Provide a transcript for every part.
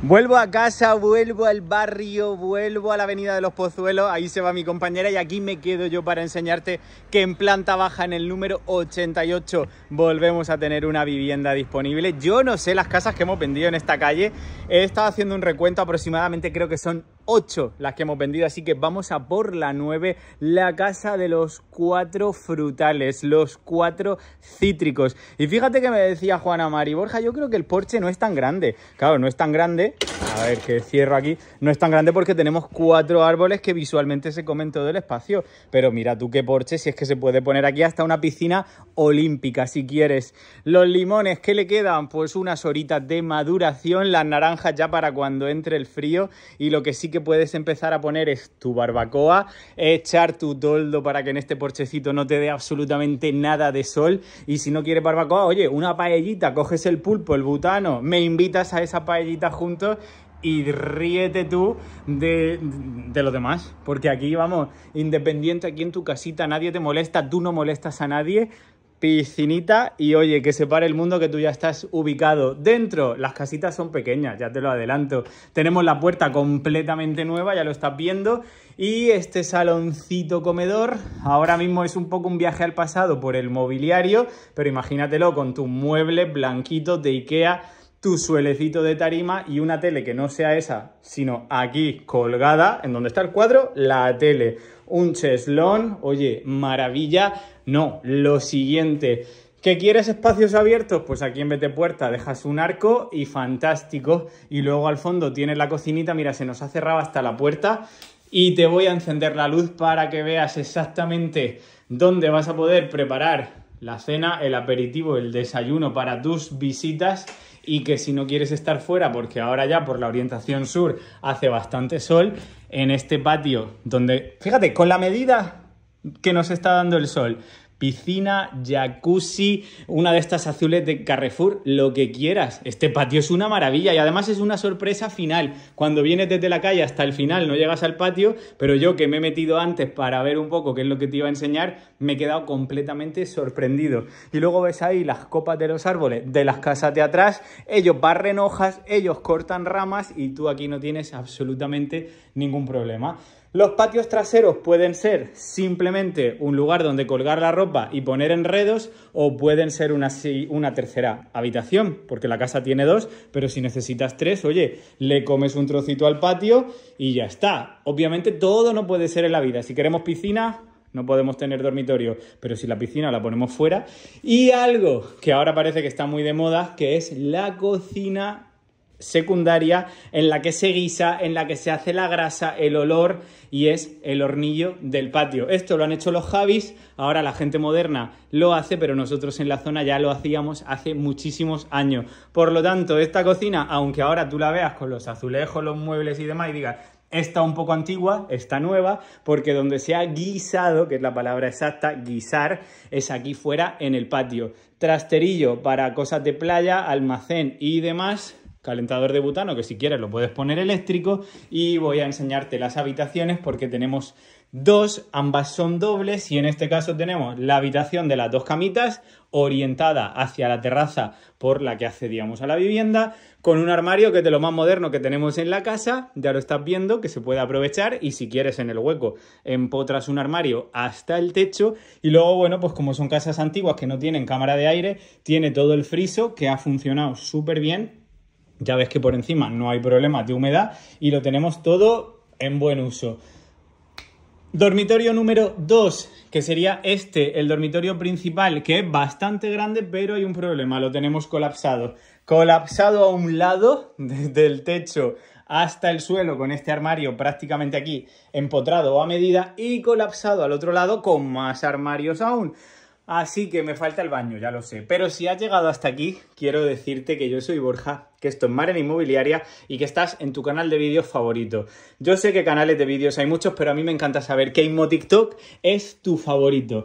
Vuelvo a casa, vuelvo al barrio, vuelvo a la avenida de los Pozuelos, ahí se va mi compañera y aquí me quedo yo para enseñarte que en planta baja, en el número 88, volvemos a tener una vivienda disponible. Yo no sé las casas que hemos vendido en esta calle, he estado haciendo un recuento aproximadamente, creo que son 8 las que hemos vendido, así que vamos a por la 9, la casa de los cuatro frutales, los cuatro cítricos. Y fíjate que me decía Juana Mari Borja, yo creo que el porche no es tan grande. Claro, no es tan grande, a ver que cierro aquí, no es tan grande porque tenemos cuatro árboles que visualmente se comen todo el espacio. Pero mira tú qué porche, si es que se puede poner aquí hasta una piscina olímpica si quieres. Los limones, ¿qué le quedan? Pues unas horitas de maduración, las naranjas ya para cuando entre el frío y lo que sí que puedes empezar a poner es tu barbacoa, echar tu toldo para que en este porchecito no te dé absolutamente nada de sol. Y si no quieres barbacoa, oye, una paellita, coges el pulpo, el butano, me invitas a esa paellita juntos y ríete tú de, de los demás. Porque aquí, vamos, independiente, aquí en tu casita nadie te molesta, tú no molestas a nadie piscinita y oye, que se pare el mundo que tú ya estás ubicado. Dentro, las casitas son pequeñas, ya te lo adelanto. Tenemos la puerta completamente nueva, ya lo estás viendo. Y este saloncito comedor, ahora mismo es un poco un viaje al pasado por el mobiliario, pero imagínatelo con tu mueble blanquito de Ikea tu suelecito de tarima y una tele que no sea esa, sino aquí colgada, en donde está el cuadro, la tele. Un cheslón, oye, maravilla. No, lo siguiente. ¿Que quieres espacios abiertos? Pues aquí en vez de puerta dejas un arco y fantástico. Y luego al fondo tienes la cocinita, mira, se nos ha cerrado hasta la puerta. Y te voy a encender la luz para que veas exactamente dónde vas a poder preparar la cena, el aperitivo, el desayuno para tus visitas y que si no quieres estar fuera, porque ahora ya por la orientación sur hace bastante sol, en este patio donde, fíjate, con la medida que nos está dando el sol, piscina, jacuzzi, una de estas azules de Carrefour, lo que quieras. Este patio es una maravilla y además es una sorpresa final. Cuando vienes desde la calle hasta el final no llegas al patio, pero yo que me he metido antes para ver un poco qué es lo que te iba a enseñar, me he quedado completamente sorprendido. Y luego ves ahí las copas de los árboles de las casas de atrás, ellos barren hojas, ellos cortan ramas y tú aquí no tienes absolutamente ningún problema. Los patios traseros pueden ser simplemente un lugar donde colgar la ropa, y poner enredos o pueden ser una, una tercera habitación, porque la casa tiene dos, pero si necesitas tres, oye, le comes un trocito al patio y ya está. Obviamente todo no puede ser en la vida. Si queremos piscina, no podemos tener dormitorio, pero si la piscina la ponemos fuera. Y algo que ahora parece que está muy de moda, que es la cocina secundaria en la que se guisa, en la que se hace la grasa, el olor y es el hornillo del patio. Esto lo han hecho los Javis, ahora la gente moderna lo hace, pero nosotros en la zona ya lo hacíamos hace muchísimos años. Por lo tanto, esta cocina, aunque ahora tú la veas con los azulejos, los muebles y demás y digas, está un poco antigua, está nueva, porque donde se ha guisado, que es la palabra exacta, guisar, es aquí fuera en el patio. Trasterillo para cosas de playa, almacén y demás, calentador de butano que si quieres lo puedes poner eléctrico y voy a enseñarte las habitaciones porque tenemos dos, ambas son dobles y en este caso tenemos la habitación de las dos camitas orientada hacia la terraza por la que accedíamos a la vivienda, con un armario que es de lo más moderno que tenemos en la casa, ya lo estás viendo, que se puede aprovechar y si quieres en el hueco empotras un armario hasta el techo y luego, bueno, pues como son casas antiguas que no tienen cámara de aire, tiene todo el friso que ha funcionado súper bien ya ves que por encima no hay problemas de humedad y lo tenemos todo en buen uso. Dormitorio número 2, que sería este, el dormitorio principal, que es bastante grande, pero hay un problema, lo tenemos colapsado. Colapsado a un lado, desde el techo hasta el suelo, con este armario prácticamente aquí, empotrado a medida, y colapsado al otro lado con más armarios aún. Así que me falta el baño, ya lo sé. Pero si has llegado hasta aquí, quiero decirte que yo soy Borja, que esto es Maren Inmobiliaria y que estás en tu canal de vídeos favorito. Yo sé que canales de vídeos hay muchos, pero a mí me encanta saber qué Inmo TikTok es tu favorito.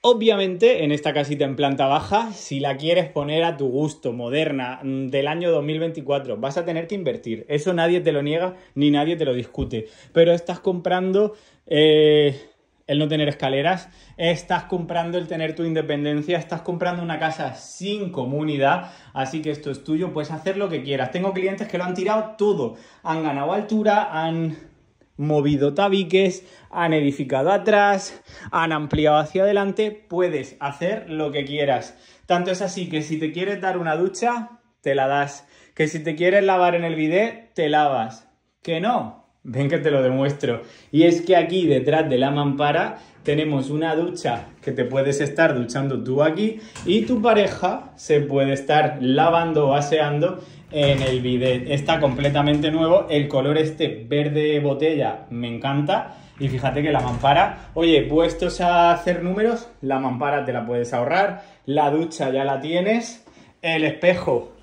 Obviamente, en esta casita en planta baja, si la quieres poner a tu gusto, moderna, mm, del año 2024, vas a tener que invertir. Eso nadie te lo niega ni nadie te lo discute. Pero estás comprando... Eh, el no tener escaleras, estás comprando el tener tu independencia, estás comprando una casa sin comunidad, así que esto es tuyo, puedes hacer lo que quieras. Tengo clientes que lo han tirado todo, han ganado altura, han movido tabiques, han edificado atrás, han ampliado hacia adelante, puedes hacer lo que quieras. Tanto es así que si te quieres dar una ducha, te la das, que si te quieres lavar en el bidet, te lavas, que no, Ven que te lo demuestro. Y es que aquí detrás de la mampara tenemos una ducha que te puedes estar duchando tú aquí y tu pareja se puede estar lavando o aseando en el bidet. Está completamente nuevo. El color este verde botella me encanta. Y fíjate que la mampara, oye, puestos a hacer números, la mampara te la puedes ahorrar. La ducha ya la tienes. El espejo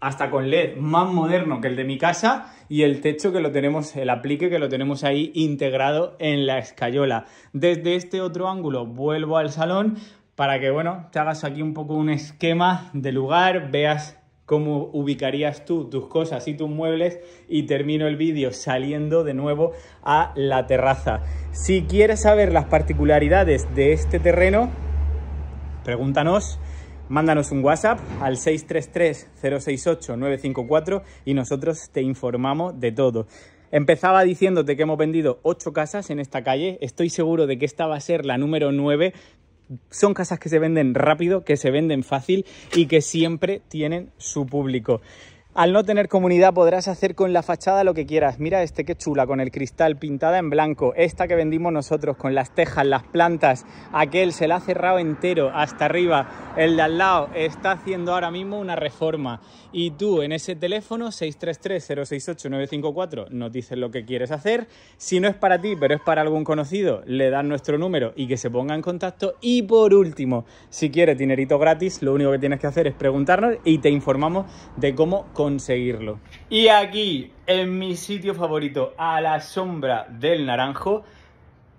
hasta con LED más moderno que el de mi casa y el techo que lo tenemos, el aplique que lo tenemos ahí integrado en la escayola. Desde este otro ángulo vuelvo al salón para que, bueno, te hagas aquí un poco un esquema de lugar, veas cómo ubicarías tú tus cosas y tus muebles y termino el vídeo saliendo de nuevo a la terraza. Si quieres saber las particularidades de este terreno, pregúntanos Mándanos un WhatsApp al 633-068-954 y nosotros te informamos de todo. Empezaba diciéndote que hemos vendido 8 casas en esta calle. Estoy seguro de que esta va a ser la número 9 son casas que se venden rápido, que se venden fácil y que siempre tienen su público. Al no tener comunidad podrás hacer con la fachada lo que quieras. Mira este que chula, con el cristal pintada en blanco. Esta que vendimos nosotros con las tejas, las plantas. Aquel se la ha cerrado entero hasta arriba. El de al lado está haciendo ahora mismo una reforma. Y tú en ese teléfono 633-068-954 nos dices lo que quieres hacer. Si no es para ti, pero es para algún conocido, le das nuestro número y que se ponga en contacto. Y por último, si quieres dinerito gratis, lo único que tienes que hacer es preguntarnos y te informamos de cómo conseguirlo. Y aquí, en mi sitio favorito, a la sombra del naranjo,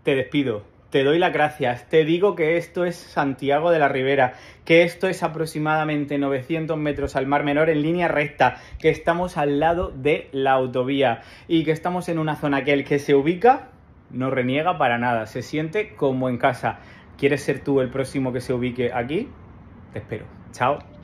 te despido. Te doy las gracias, te digo que esto es Santiago de la Ribera, que esto es aproximadamente 900 metros al Mar Menor en línea recta, que estamos al lado de la autovía y que estamos en una zona que el que se ubica no reniega para nada, se siente como en casa. ¿Quieres ser tú el próximo que se ubique aquí? Te espero. Chao.